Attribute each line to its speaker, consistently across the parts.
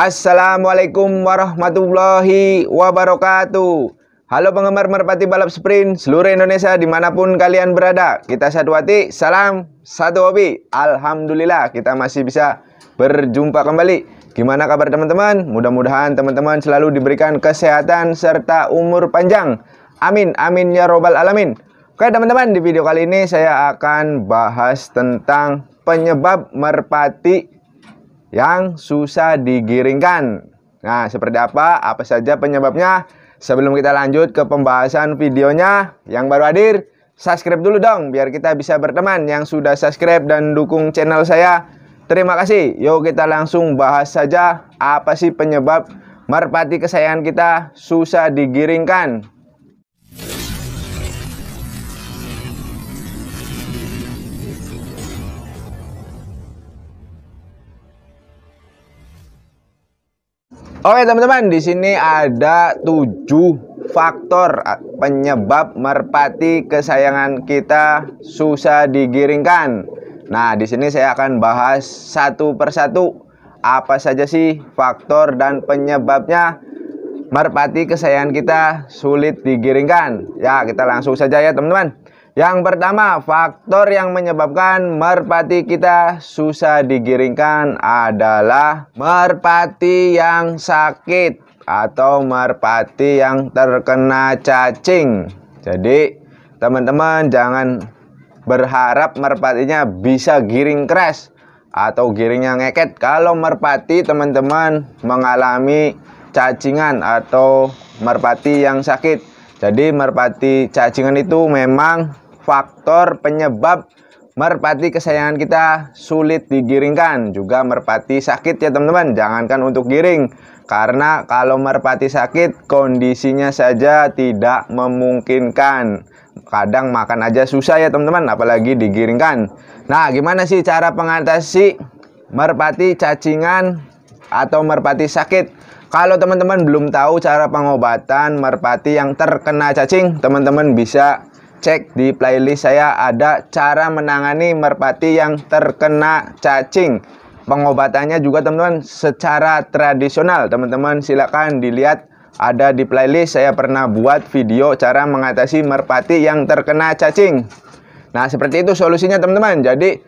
Speaker 1: Assalamualaikum warahmatullahi wabarakatuh Halo penggemar merpati balap sprint seluruh Indonesia dimanapun kalian berada Kita satu hati, salam satu hobi Alhamdulillah kita masih bisa berjumpa kembali Gimana kabar teman-teman? Mudah-mudahan teman-teman selalu diberikan kesehatan serta umur panjang Amin, amin ya robbal alamin Oke teman-teman di video kali ini saya akan bahas tentang penyebab merpati yang susah digiringkan. Nah, seperti apa? Apa saja penyebabnya? Sebelum kita lanjut ke pembahasan videonya, yang baru hadir, subscribe dulu dong biar kita bisa berteman yang sudah subscribe dan dukung channel saya. Terima kasih. Yuk kita langsung bahas saja apa sih penyebab merpati kesayangan kita susah digiringkan. Oke teman-teman, di sini ada tujuh faktor penyebab merpati kesayangan kita susah digiringkan. Nah, di sini saya akan bahas satu persatu apa saja sih faktor dan penyebabnya merpati kesayangan kita sulit digiringkan. Ya, kita langsung saja ya teman-teman. Yang pertama, faktor yang menyebabkan merpati kita susah digiringkan adalah merpati yang sakit atau merpati yang terkena cacing. Jadi, teman-teman jangan berharap merpatinya bisa giring keras atau giringnya ngeket. Kalau merpati teman-teman mengalami cacingan atau merpati yang sakit. Jadi merpati cacingan itu memang faktor penyebab merpati kesayangan kita sulit digiringkan juga merpati sakit ya teman-teman jangankan untuk giring karena kalau merpati sakit kondisinya saja tidak memungkinkan kadang makan aja susah ya teman-teman apalagi digiringkan nah gimana sih cara pengatasi merpati cacingan atau merpati sakit kalau teman-teman belum tahu cara pengobatan merpati yang terkena cacing teman-teman bisa cek di playlist saya ada cara menangani merpati yang terkena cacing. Pengobatannya juga teman-teman secara tradisional. Teman-teman silakan dilihat ada di playlist saya pernah buat video cara mengatasi merpati yang terkena cacing. Nah, seperti itu solusinya teman-teman. Jadi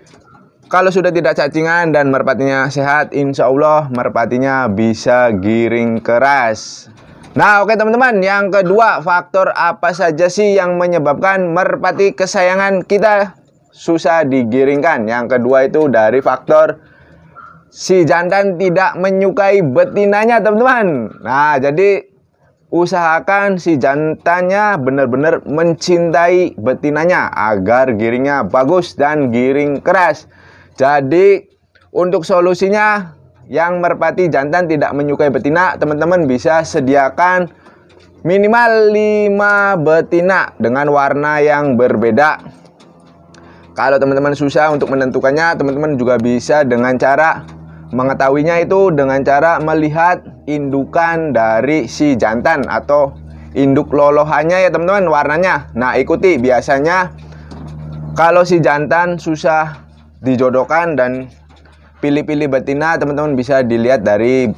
Speaker 1: kalau sudah tidak cacingan dan merpatinya sehat, insya Allah merpatinya bisa giring keras. Nah, oke teman-teman, yang kedua faktor apa saja sih yang menyebabkan merpati kesayangan kita susah digiringkan? Yang kedua itu dari faktor si jantan tidak menyukai betinanya, teman-teman. Nah, jadi usahakan si jantannya benar-benar mencintai betinanya agar giringnya bagus dan giring keras. Jadi untuk solusinya yang merpati jantan tidak menyukai betina, teman-teman bisa sediakan minimal 5 betina dengan warna yang berbeda. Kalau teman-teman susah untuk menentukannya, teman-teman juga bisa dengan cara mengetahuinya itu dengan cara melihat indukan dari si jantan atau induk lolohannya ya teman-teman warnanya. Nah, ikuti biasanya kalau si jantan susah dijodohkan dan pilih-pilih betina teman-teman bisa dilihat dari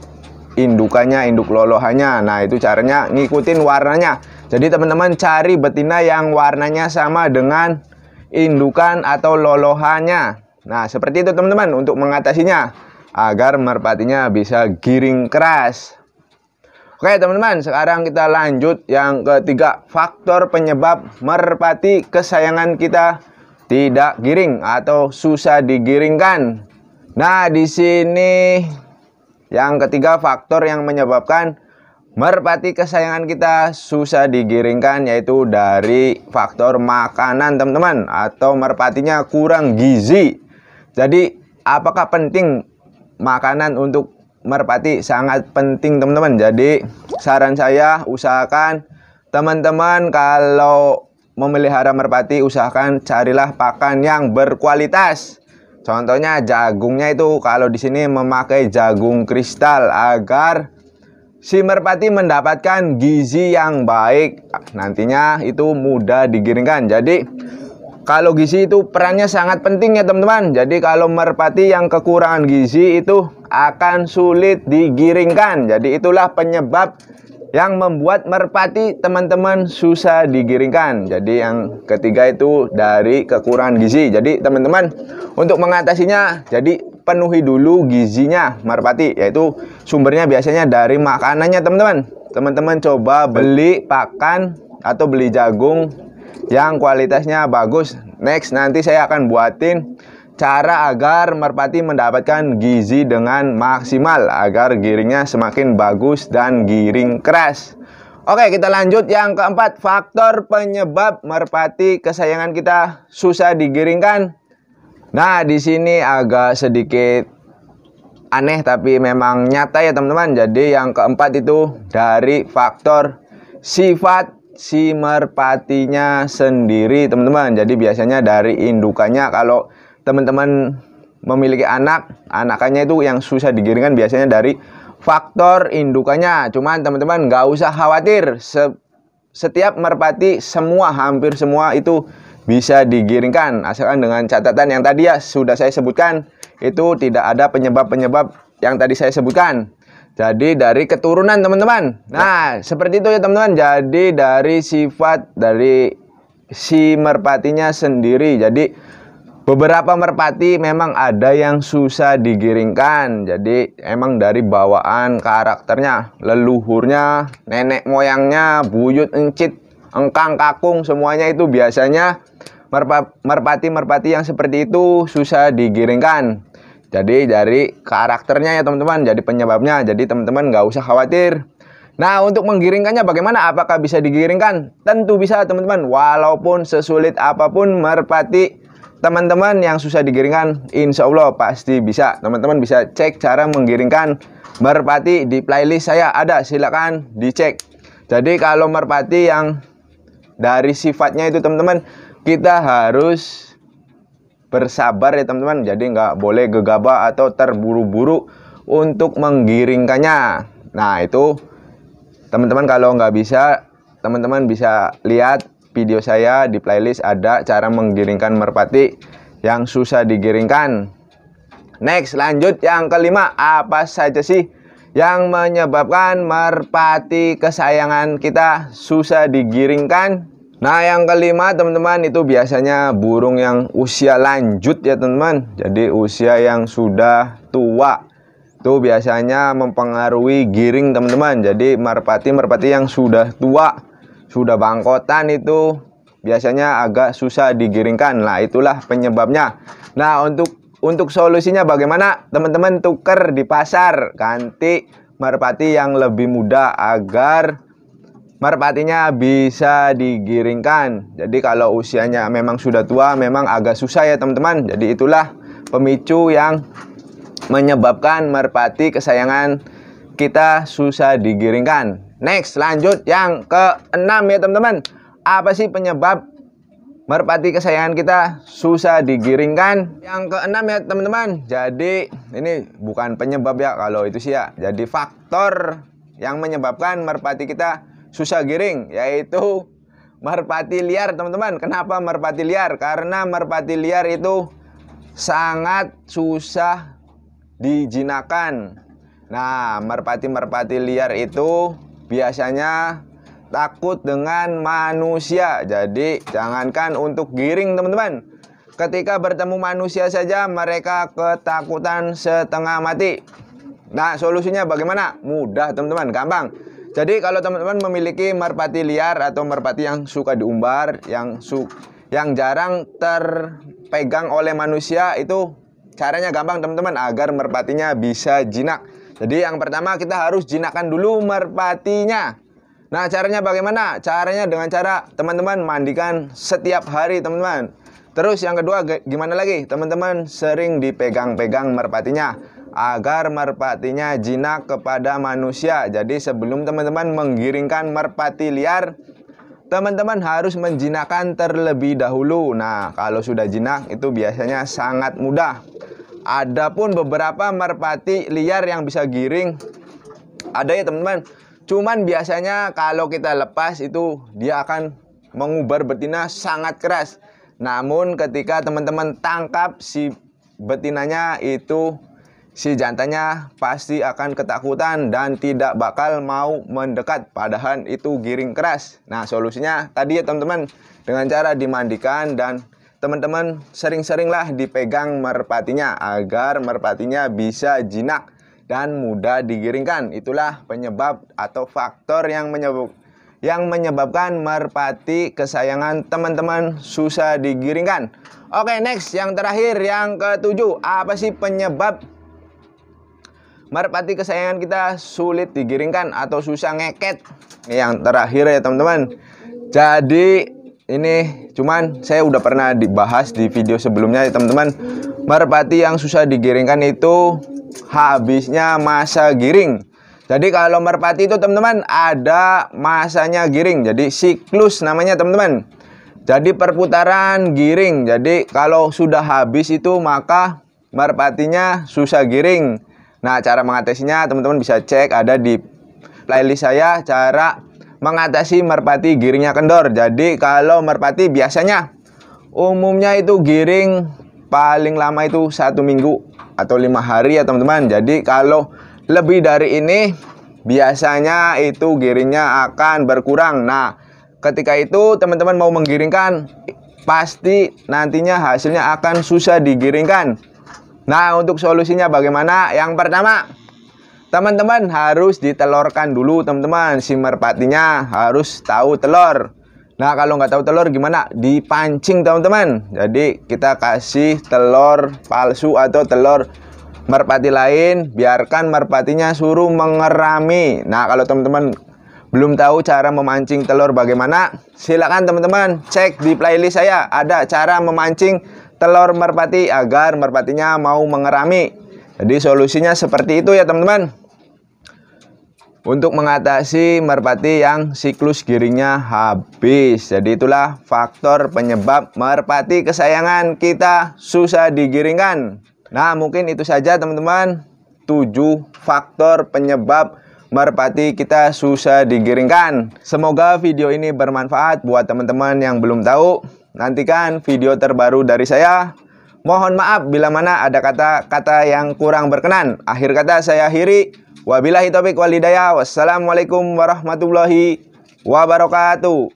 Speaker 1: indukannya, induk lolohannya. Nah, itu caranya ngikutin warnanya. Jadi teman-teman cari betina yang warnanya sama dengan indukan atau lolohannya. Nah, seperti itu teman-teman untuk mengatasinya agar merpatinya bisa giring keras. Oke teman-teman, sekarang kita lanjut yang ketiga faktor penyebab merpati kesayangan kita tidak giring atau susah digiringkan. Nah, di sini yang ketiga faktor yang menyebabkan merpati kesayangan kita susah digiringkan yaitu dari faktor makanan teman-teman atau merpatinya kurang gizi. Jadi apakah penting makanan untuk merpati? Sangat penting teman-teman. Jadi saran saya usahakan teman-teman kalau memelihara merpati usahakan carilah pakan yang berkualitas. Contohnya jagungnya itu kalau di sini memakai jagung kristal agar si merpati mendapatkan gizi yang baik. Nantinya itu mudah digiringkan. Jadi kalau gizi itu perannya sangat penting ya teman-teman. Jadi kalau merpati yang kekurangan gizi itu akan sulit digiringkan. Jadi itulah penyebab yang membuat merpati teman-teman susah digiringkan. Jadi yang ketiga itu dari kekurangan gizi. Jadi teman-teman untuk mengatasinya jadi penuhi dulu gizinya merpati yaitu sumbernya biasanya dari makanannya teman-teman. Teman-teman coba beli pakan atau beli jagung yang kualitasnya bagus. Next nanti saya akan buatin cara agar merpati mendapatkan gizi dengan maksimal agar giringnya semakin bagus dan giring keras. Oke, kita lanjut yang keempat, faktor penyebab merpati kesayangan kita susah digiringkan. Nah, di sini agak sedikit aneh tapi memang nyata ya, teman-teman. Jadi yang keempat itu dari faktor sifat si merpatinya sendiri, teman-teman. Jadi biasanya dari indukannya kalau teman-teman memiliki anak, anakannya itu yang susah digiringkan biasanya dari faktor indukannya. Cuman teman-teman nggak usah khawatir, Se setiap merpati semua hampir semua itu bisa digiringkan asalkan dengan catatan yang tadi ya sudah saya sebutkan itu tidak ada penyebab-penyebab yang tadi saya sebutkan. Jadi dari keturunan teman-teman. Nah, seperti itu ya teman-teman. Jadi dari sifat dari si merpatinya sendiri. Jadi Beberapa merpati memang ada yang susah digiringkan, jadi emang dari bawaan karakternya, leluhurnya, nenek moyangnya, buyut encit, engkang kakung, semuanya itu biasanya merpati-merpati yang seperti itu susah digiringkan. Jadi dari karakternya ya teman-teman, jadi penyebabnya, jadi teman-teman nggak usah khawatir. Nah, untuk menggiringkannya bagaimana? Apakah bisa digiringkan? Tentu bisa, teman-teman. Walaupun sesulit apapun merpati teman-teman yang susah digiringkan insya Allah pasti bisa teman-teman bisa cek cara menggiringkan merpati di playlist saya ada silakan dicek jadi kalau merpati yang dari sifatnya itu teman-teman kita harus bersabar ya teman-teman jadi nggak boleh gegabah atau terburu-buru untuk menggiringkannya nah itu teman-teman kalau nggak bisa teman-teman bisa lihat video saya di playlist ada cara menggiringkan merpati yang susah digiringkan. Next, lanjut yang kelima, apa saja sih yang menyebabkan merpati kesayangan kita susah digiringkan? Nah, yang kelima teman-teman itu biasanya burung yang usia lanjut ya teman-teman. Jadi usia yang sudah tua itu biasanya mempengaruhi giring teman-teman. Jadi merpati-merpati yang sudah tua sudah bangkotan itu biasanya agak susah digiringkan. Nah, itulah penyebabnya. Nah, untuk untuk solusinya bagaimana? Teman-teman tuker di pasar ganti merpati yang lebih mudah agar merpatinya bisa digiringkan. Jadi kalau usianya memang sudah tua memang agak susah ya teman-teman. Jadi itulah pemicu yang menyebabkan merpati kesayangan kita susah digiringkan. Next, lanjut yang keenam ya teman-teman. Apa sih penyebab merpati kesayangan kita susah digiringkan? Yang keenam ya teman-teman. Jadi ini bukan penyebab ya kalau itu sih ya. Jadi faktor yang menyebabkan merpati kita susah giring yaitu merpati liar teman-teman. Kenapa merpati liar? Karena merpati liar itu sangat susah dijinakan Nah, merpati-merpati liar itu biasanya takut dengan manusia. Jadi, jangankan untuk giring, teman-teman. Ketika bertemu manusia saja mereka ketakutan setengah mati. Nah, solusinya bagaimana? Mudah, teman-teman, gampang. Jadi, kalau teman-teman memiliki merpati liar atau merpati yang suka diumbar, yang su yang jarang terpegang oleh manusia itu caranya gampang, teman-teman, agar merpatinya bisa jinak. Jadi yang pertama kita harus jinakkan dulu merpatinya. Nah, caranya bagaimana? Caranya dengan cara teman-teman mandikan setiap hari, teman-teman. Terus yang kedua gimana lagi? Teman-teman sering dipegang-pegang merpatinya agar merpatinya jinak kepada manusia. Jadi sebelum teman-teman menggiringkan merpati liar, teman-teman harus menjinakkan terlebih dahulu. Nah, kalau sudah jinak itu biasanya sangat mudah ada pun beberapa merpati liar yang bisa giring ada ya teman-teman. Cuman biasanya kalau kita lepas itu dia akan mengubar betina sangat keras. Namun ketika teman-teman tangkap si betinanya itu si jantannya pasti akan ketakutan dan tidak bakal mau mendekat padahal itu giring keras. Nah, solusinya tadi ya teman-teman dengan cara dimandikan dan teman-teman sering-seringlah dipegang merpatinya agar merpatinya bisa jinak dan mudah digiringkan. Itulah penyebab atau faktor yang menyebab yang menyebabkan merpati kesayangan teman-teman susah digiringkan. Oke, next yang terakhir yang ketujuh, apa sih penyebab merpati kesayangan kita sulit digiringkan atau susah ngeket? yang terakhir ya, teman-teman. Jadi ini cuman saya udah pernah dibahas di video sebelumnya ya teman-teman merpati yang susah digiringkan itu habisnya masa giring jadi kalau merpati itu teman-teman ada masanya giring jadi siklus namanya teman-teman jadi perputaran giring jadi kalau sudah habis itu maka merpatinya susah giring nah cara mengatasinya teman-teman bisa cek ada di playlist saya cara mengatasi merpati giringnya kendor. Jadi kalau merpati biasanya umumnya itu giring paling lama itu satu minggu atau lima hari ya teman-teman. Jadi kalau lebih dari ini biasanya itu giringnya akan berkurang. Nah, ketika itu teman-teman mau menggiringkan pasti nantinya hasilnya akan susah digiringkan. Nah, untuk solusinya bagaimana? Yang pertama, Teman-teman harus ditelorkan dulu teman-teman si merpatinya harus tahu telur. Nah kalau nggak tahu telur gimana? Dipancing teman-teman. Jadi kita kasih telur palsu atau telur merpati lain. Biarkan merpatinya suruh mengerami. Nah kalau teman-teman belum tahu cara memancing telur bagaimana? Silakan teman-teman cek di playlist saya ada cara memancing telur merpati agar merpatinya mau mengerami. Jadi solusinya seperti itu ya teman-teman. Untuk mengatasi merpati yang siklus giringnya habis. Jadi itulah faktor penyebab merpati kesayangan kita susah digiringkan. Nah mungkin itu saja teman-teman. 7 faktor penyebab merpati kita susah digiringkan. Semoga video ini bermanfaat buat teman-teman yang belum tahu. Nantikan video terbaru dari saya. Mohon maaf bila mana ada kata-kata yang kurang berkenan. Akhir kata saya akhiri. Wabillahi taufik walidaya. Wassalamualaikum warahmatullahi wabarakatuh.